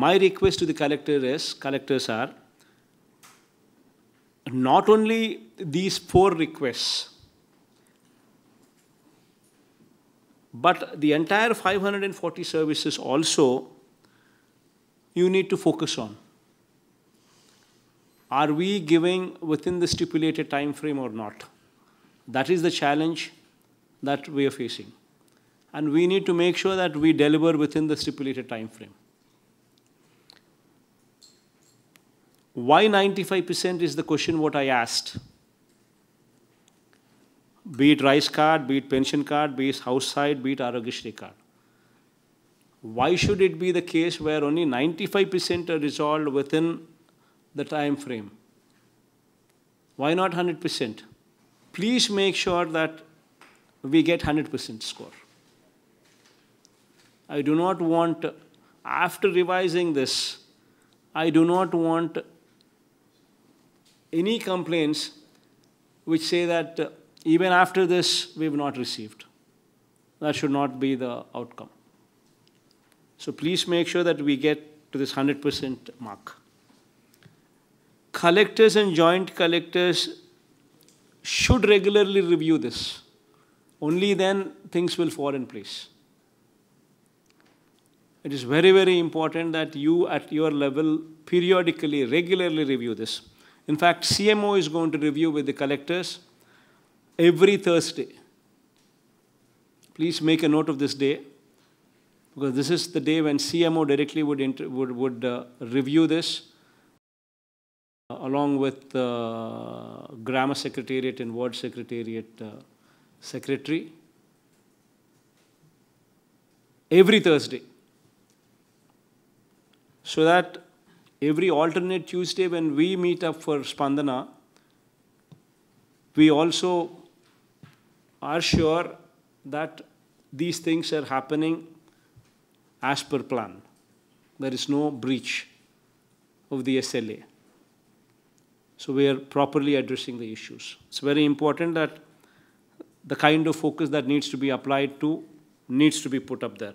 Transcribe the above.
my request to the collector is, collectors are, not only these four requests, but the entire 540 services also you need to focus on. Are we giving within the stipulated time frame or not? That is the challenge that we are facing. And we need to make sure that we deliver within the stipulated time frame. Why 95% is the question what I asked. Be it rice card, be it pension card, be it house side, be it Aragishri card. Why should it be the case where only 95% are resolved within the time frame? Why not 100%? Please make sure that we get 100% score. I do not want, after revising this, I do not want any complaints which say that uh, even after this, we have not received. That should not be the outcome. So please make sure that we get to this 100% mark. Collectors and joint collectors should regularly review this. Only then things will fall in place. It is very, very important that you at your level periodically, regularly review this. In fact, CMO is going to review with the collectors every Thursday. Please make a note of this day, because this is the day when CMO directly would, would, would uh, review this, uh, along with uh, Grammar Secretariat and Word Secretariat uh, Secretary. Every Thursday. So that every alternate Tuesday when we meet up for Spandana, we also are sure that these things are happening as per plan. There is no breach of the SLA. So we are properly addressing the issues. It's very important that the kind of focus that needs to be applied to needs to be put up there.